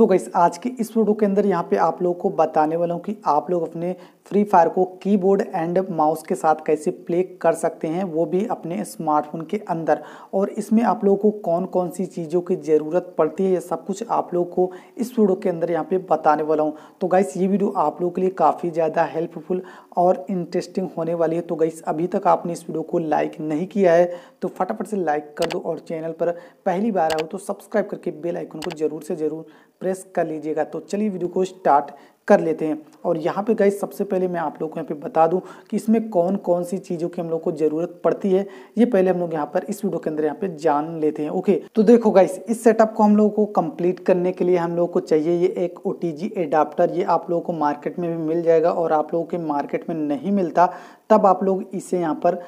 तो गई आज के इस वीडियो के अंदर यहाँ पे आप लोगों को बताने वाला हूँ कि आप लोग अपने फ्री फायर को कीबोर्ड एंड माउस के साथ कैसे प्ले कर सकते हैं वो भी अपने स्मार्टफोन के अंदर और इसमें आप लोगों को कौन कौन सी चीज़ों की ज़रूरत पड़ती है ये सब कुछ आप लोगों को इस वीडियो के अंदर यहाँ पे बताने वाला हूँ तो गाइस ये वीडियो आप लोगों के लिए काफ़ी ज़्यादा हेल्पफुल और इंटरेस्टिंग होने वाली है तो गाइस अभी तक आपने इस वीडियो को लाइक नहीं किया है तो फटाफट से लाइक कर दो और चैनल पर पहली बार आओ तो सब्सक्राइब करके बेलाइकन को ज़रूर से ज़रूर प्रेस कर लीजिएगा तो चलिए वीडियो को स्टार्ट कर लेते हैं और यहाँ पे गाइस सबसे पहले मैं आप लोग को यहाँ पे बता दूँ कि इसमें कौन कौन सी चीज़ों की हम लोग को ज़रूरत पड़ती है ये पहले हम लोग यहाँ पर इस वीडियो के अंदर यहाँ पे जान लेते हैं ओके तो देखो गाइस इस सेटअप को हम लोगों को कंप्लीट करने के लिए हम लोग को चाहिए ये एक ओ एडाप्टर ये आप लोगों को मार्केट में भी मिल जाएगा और आप लोगों के मार्केट में नहीं मिलता तब आप लोग इसे यहाँ पर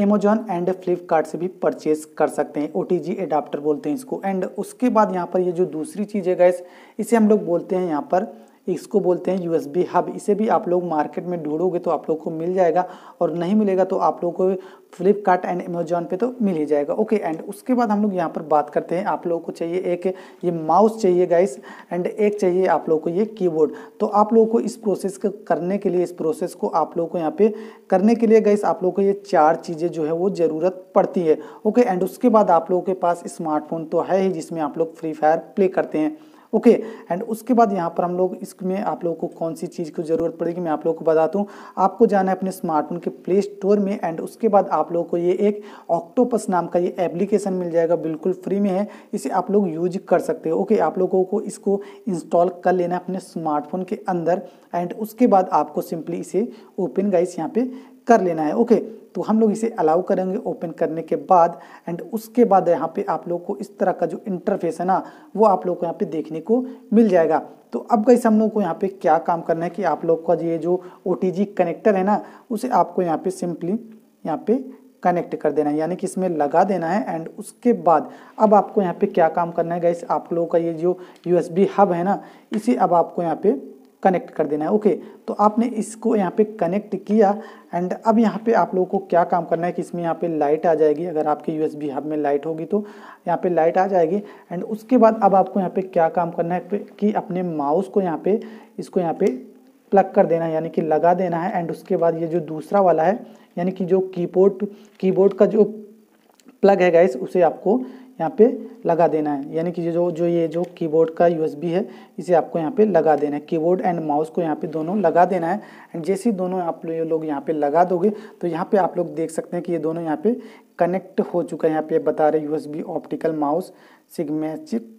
Amazon एंड फ्लिपकार्ट से भी परचेज कर सकते हैं ओ टी एडाप्टर बोलते हैं इसको एंड उसके बाद यहाँ पर ये जो दूसरी चीज़ है गैस इसे हम लोग बोलते हैं यहाँ पर इसको बोलते हैं यू हब इसे भी आप लोग मार्केट में ढूंढोगे तो आप लोग को मिल जाएगा और नहीं मिलेगा तो आप लोग को फ्लिपकार्ट एंड अमेजोन पे तो मिल ही जाएगा ओके एंड उसके बाद हम लोग यहाँ पर बात करते हैं आप लोगों को चाहिए एक ये माउस चाहिए गाइस एंड एक चाहिए आप लोगों को ये कीबोर्ड तो आप लोगों को इस प्रोसेस को करने के लिए इस प्रोसेस को आप लोगों को यहाँ पे करने के लिए गाइस आप लोगों को ये चार चीज़ें जो है वो ज़रूरत पड़ती है ओके एंड उसके बाद आप लोगों के पास स्मार्टफोन तो है ही जिसमें आप लोग फ्री फायर प्ले करते हैं ओके एंड उसके बाद यहाँ पर हम लोग इसमें आप लोगों को कौन सी चीज़ की ज़रूरत पड़ेगी मैं आप लोगों को बताता हूँ आपको जाना है अपने स्मार्टफोन के प्ले स्टोर में एंड उसके बाद आप लोगों को ये एक ऑक्टोपस नाम का ये एप्लीकेशन मिल जाएगा बिल्कुल फ्री में है इसे आप लोग यूज कर सकते हो ओके आप लोगों को इसको इंस्टॉल कर लेना है अपने स्मार्टफोन के अंदर एंड उसके बाद आपको सिंपली इसे ओपन गाइस यहाँ पे कर लेना है ओके तो हम लोग इसे अलाउ करेंगे ओपन करने के बाद एंड उसके बाद यहाँ पे आप लोग को इस तरह का जो इंटरफेस है ना वो आप लोग को यहाँ पे देखने को मिल जाएगा तो अब कैसे हम लोग को यहाँ पे क्या काम करना है कि आप लोग का ये जो ओ कनेक्टर है ना उसे आपको यहाँ पे सिंपली यहाँ पे कनेक्ट कर देना है यानी कि इसमें लगा देना है एंड उसके बाद अब आपको यहाँ पे क्या काम करना है गाइस आप लोगों का ये जो यूएसबी हब है ना इसे अब आपको यहाँ पे कनेक्ट कर देना है ओके तो आपने इसको यहाँ पे कनेक्ट किया एंड अब यहाँ पे आप लोगों को क्या काम करना है कि इसमें यहाँ पे लाइट आ जाएगी अगर आपके यू हब में लाइट होगी तो यहाँ पे लाइट आ जाएगी एंड उसके बाद अब आपको यहाँ पे क्या काम करना है कि अपने माउस को यहाँ पे इसको यहाँ पे प्लग कर देना है यानी कि लगा देना है एंड उसके बाद ये जो दूसरा वाला है यानी कि जो कीबोर्ड कीबोर्ड का जो प्लग है गाइस उसे आपको यहाँ पे लगा देना है यानी कि जो जो ये जो कीबोर्ड का यूएसबी है इसे आपको यहाँ पे लगा देना है कीबोर्ड एंड माउस को यहाँ पे दोनों लगा देना है एंड जैसे ही दोनों आप लोग यहाँ पे लगा दोगे तो यहाँ पे आप लोग देख सकते हैं कि ये दोनों यहाँ पे कनेक्ट हो चुका है यहाँ पे बता रहे यूएसबी ऑप्टिकल माउस सिग्मेचिक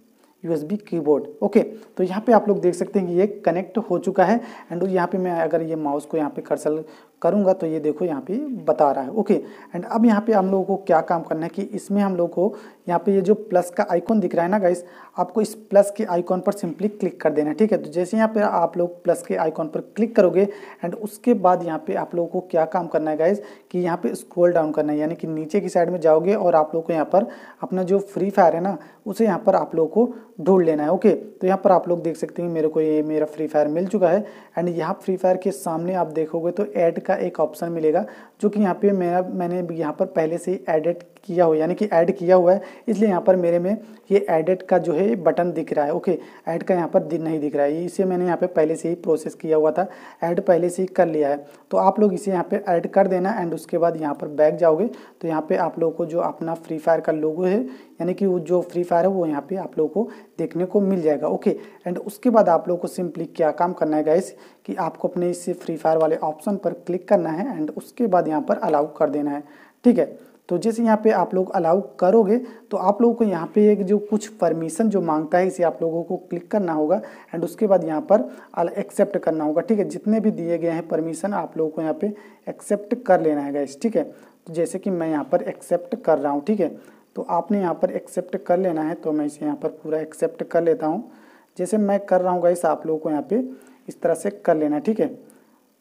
यूएसबी कीबोर्ड ओके तो यहाँ पे आप लोग देख सकते हैं कि ये कनेक्ट हो चुका है एंड यहाँ पे मैं अगर ये माउस को यहाँ पे कर्सल करूँगा तो ये देखो यहाँ पे बता रहा है ओके एंड अब यहाँ पे हम लोगों को क्या काम करना है कि इसमें हम लोग को यहाँ पे ये जो प्लस का आइकॉन दिख रहा है ना गाइस आपको इस प्लस के आइकॉन पर सिंपली क्लिक कर देना है ठीक है तो जैसे यहाँ पे आप लोग प्लस के आइकॉन पर क्लिक करोगे एंड उसके बाद यहाँ पे आप लोगों को क्या काम करना है गाइज कि यहाँ पे स्क्रोल डाउन करना है यानी कि नीचे की साइड में जाओगे और आप लोग को यहाँ पर अपना जो फ्री फायर है ना उसे यहाँ पर आप लोगों को ढूंढ लेना है ओके तो यहाँ पर आप लोग देख सकते हैं मेरे को ये मेरा फ्री फायर मिल चुका है एंड यहाँ फ्री फायर के सामने आप देखोगे तो एड का का एक ऑप्शन मिलेगा जो कि यहाँ पे मेरा मैंने यहाँ पर पहले से एडिट किया हुआ यानी कि ऐड किया हुआ है इसलिए यहाँ पर मेरे में ये एडिट का जो है बटन दिख रहा है ओके ऐड का यहाँ पर नहीं दिख रहा है इसे मैंने यहाँ पे पहले से ही प्रोसेस किया हुआ था ऐड पहले से ही कर लिया है तो आप लोग इसे यहाँ पे ऐड कर देना एंड उसके बाद यहाँ पर बैग जाओगे तो यहाँ पर आप लोगों को जो अपना फ्री फायर का लोगो है यानी कि वो जो फ्री फायर है वो यहाँ पर आप लोगों को देखने को मिल जाएगा ओके एंड उसके बाद आप लोगों को सिंपली क्या काम करना है गाइस कि आपको अपने इस फ्री फायर वाले ऑप्शन पर क्लिक करना है एंड उसके बाद यहाँ पर अलाउ कर देना है ठीक है तो जिस यहाँ पे आप लोग अलाउ करोगे तो आप लोगों को यहाँ पे एक जो कुछ परमिशन जो मांगता है इसे आप लोगों को क्लिक करना होगा एंड उसके बाद यहाँ पर एक्सेप्ट करना होगा ठीक है जितने भी दिए गए हैं परमिशन आप लोगों को यहाँ पे एक्सेप्ट कर लेना है गैस ठीक है तो जैसे कि मैं यहाँ पर एक्सेप्ट कर रहा हूँ ठीक है तो आपने यहाँ पर एक्सेप्ट कर लेना है तो मैं इसे यहाँ पर पूरा एक्सेप्ट कर लेता हूँ जैसे मैं कर रहा हूँ गाइस आप लोगों को यहाँ पर इस तरह से कर लेना ठीक है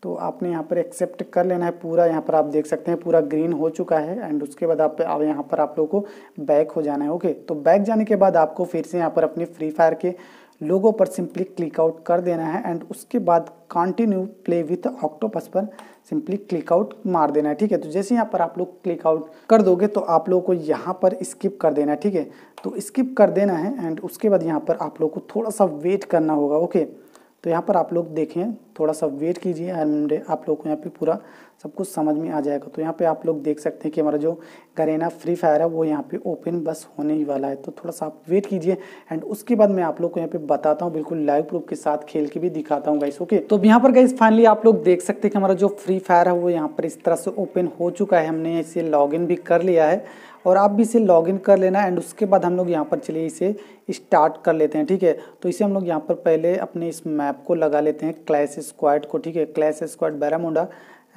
तो आपने यहाँ पर एक्सेप्ट कर लेना है पूरा यहाँ पर आप देख सकते हैं पूरा ग्रीन हो चुका है एंड उसके बाद आप यहाँ पर आप लोगों को बैक हो जाना है ओके तो बैक जाने के बाद आपको फिर से यहाँ पर अपने फ्री फायर के लोगों पर सिंपली क्लिक आउट कर देना है एंड उसके बाद कंटिन्यू प्ले विथ ऑक्टोपस पर सिंपली क्लिक आउट मार देना है ठीक है तो जैसे यहाँ पर आप लोग क्लिक आउट कर दोगे तो आप लोगों को यहाँ पर स्किप कर देना है ठीक है तो स्किप कर देना है एंड उसके बाद यहाँ पर आप लोग को थोड़ा सा वेट करना होगा ओके okay? तो यहाँ पर आप लोग देखें थोड़ा सा वेट कीजिए एंड आप लोग को यहाँ पे पूरा सब कुछ समझ में आ जाएगा तो यहाँ पे आप लोग देख सकते हैं कि हमारा जो गरेना फ्री फायर है वो यहाँ पे ओपन बस होने ही वाला है तो थोड़ा सा आप वेट कीजिए एंड उसके बाद मैं आप लोग को यहाँ पे बताता हूँ बिल्कुल लाइव प्रूफ के साथ खेल के भी दिखाता हूँ गाइस ओके तो यहाँ पर गाइस फाइनली आप लोग देख सकते हैं कि हमारा जो फ्री फायर है वो यहाँ पर इस तरह से ओपन हो चुका है हमने इसे लॉग भी कर लिया है और आप भी इसे लॉगिन कर लेना एंड उसके बाद हम लोग यहाँ पर चलिए इसे स्टार्ट कर लेते हैं ठीक है तो इसे हम लोग यहाँ पर पहले अपने इस मैप को लगा लेते हैं क्लैश स्क्वाड को ठीक है क्लैश स्क्वाड बैरामुंडा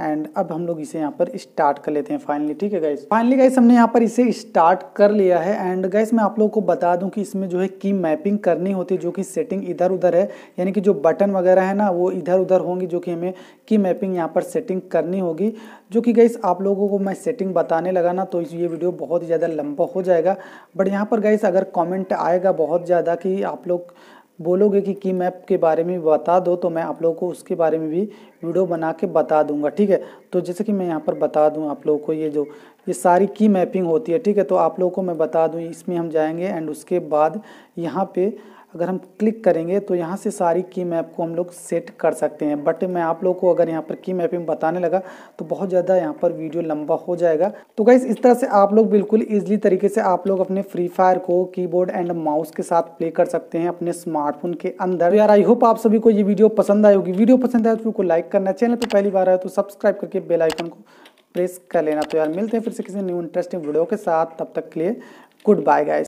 एंड अब हम लोग इसे यहाँ पर स्टार्ट कर लेते हैं फाइनली ठीक है गाइस फाइनली गाइस हमने यहाँ पर इसे स्टार्ट कर लिया है एंड गाइस मैं आप लोगों को बता दूं कि इसमें जो है की मैपिंग करनी होती है जो कि सेटिंग इधर उधर है यानी कि जो बटन वगैरह है ना वो इधर उधर होंगी जो कि हमें की मैपिंग यहाँ पर सेटिंग करनी होगी जो कि गाइस आप लोगों को मैं सेटिंग बताने लगा ना तो ये वीडियो बहुत ही ज़्यादा लंबा हो जाएगा बट यहाँ पर गाइस अगर कॉमेंट आएगा बहुत ज़्यादा कि आप लोग बोलोगे कि की मैप के बारे में बता दो तो मैं आप लोगों को उसके बारे में भी वीडियो बना के बता दूंगा ठीक है तो जैसे कि मैं यहाँ पर बता दूँ आप लोगों को ये जो ये सारी की मैपिंग होती है ठीक है तो आप लोगों को मैं बता दूँ इसमें हम जाएंगे एंड उसके बाद यहाँ पे अगर हम क्लिक करेंगे तो यहाँ से सारी की मैप को हम लोग सेट कर सकते हैं बट मैं आप लोग को अगर यहाँ पर की मैपिंग बताने लगा तो बहुत ज़्यादा यहाँ पर वीडियो लंबा हो जाएगा तो गाइस इस तरह से आप लोग बिल्कुल ईजिली तरीके से आप लोग अपने फ्री फायर को कीबोर्ड एंड माउस के साथ प्ले कर सकते हैं अपने स्मार्टफोन के अंदर तो यार आई होप आप सभी को ये वीडियो पसंद आई होगी वीडियो पसंद आए तो लाइक करना चैनल पर पहली बार आए तो सब्सक्राइब करके बेलाइकन को प्रेस कर लेना तो यार मिलते हैं फिर से किसी न्यू इंटरेस्टिंग वीडियो के साथ तब तक के लिए गुड बाय गाइज